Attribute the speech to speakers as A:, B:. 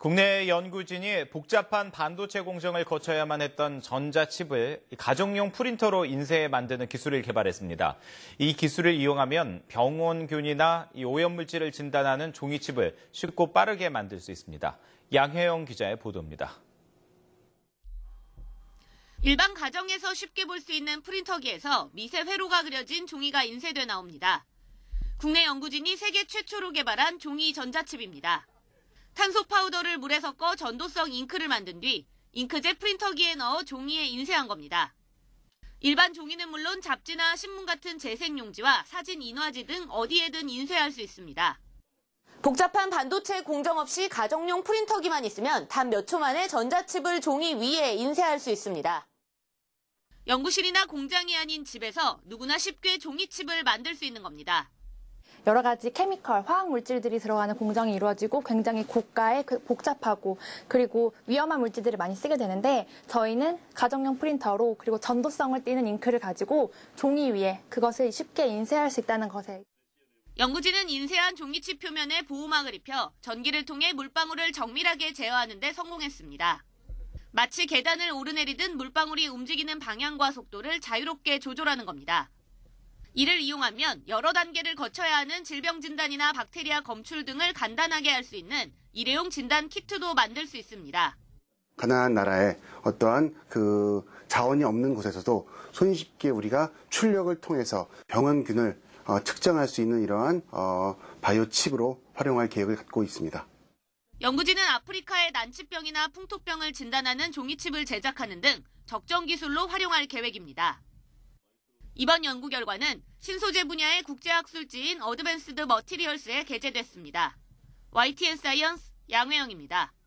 A: 국내 연구진이 복잡한 반도체 공정을 거쳐야만 했던 전자칩을 가정용 프린터로 인쇄해 만드는 기술을 개발했습니다. 이 기술을 이용하면 병원균이나 오염물질을 진단하는 종이칩을 쉽고 빠르게 만들 수 있습니다. 양혜영 기자의 보도입니다.
B: 일반 가정에서 쉽게 볼 수 있는 프린터기에서 미세 회로가 그려진 종이가 인쇄돼 나옵니다. 국내 연구진이 세계 최초로 개발한 종이 전자칩입니다. 탄소 파우더를 물에 섞어 전도성 잉크를 만든 뒤 잉크젯 프린터기에 넣어 종이에 인쇄한 겁니다. 일반 종이는 물론 잡지나 신문 같은 재생용지와 사진 인화지 등 어디에든 인쇄할 수 있습니다. 복잡한 반도체 공정 없이 가정용 프린터기만 있으면 단 몇 초 만에 전자칩을 종이 위에 인쇄할 수 있습니다. 연구실이나 공장이 아닌 집에서 누구나 쉽게 종이칩을 만들 수 있는 겁니다.
C: 여러 가지 케미컬, 화학 물질들이 들어가는 공정이 이루어지고 굉장히 고가에 그 복잡하고 그리고 위험한 물질들을 많이 쓰게 되는데 저희는 가정용 프린터로 그리고 전도성을 띠는 잉크를 가지고 종이 위에 그것을 쉽게 인쇄할 수 있다는
B: 것에 연구진은 인쇄한 종이칩 표면에 보호막을 입혀 전기를 통해 물방울을 정밀하게 제어하는 데 성공했습니다. 마치 계단을 오르내리듯 물방울이 움직이는 방향과 속도를 자유롭게 조절하는 겁니다. 이를 이용하면 여러 단계를 거쳐야 하는 질병 진단이나 박테리아 검출 등을 간단하게 할 수 있는 일회용 진단 키트도 만들 수 있습니다.
D: 가난한 나라에 어떠한 그 자원이 없는 곳에서도 손쉽게 우리가 출력을 통해서 병원균을 어, 측정할 수 있는 이러한 어, 바이오 칩으로 활용할 계획을 갖고 있습니다.
B: 연구진은 아프리카의 난치병이나 풍토병을 진단하는 종이칩을 제작하는 등 적정 기술로 활용할 계획입니다. 이번 연구 결과는 신소재 분야의 국제학술지인 어드밴스드 머티리얼스에 게재됐습니다. YTN 사이언스 양회영입니다.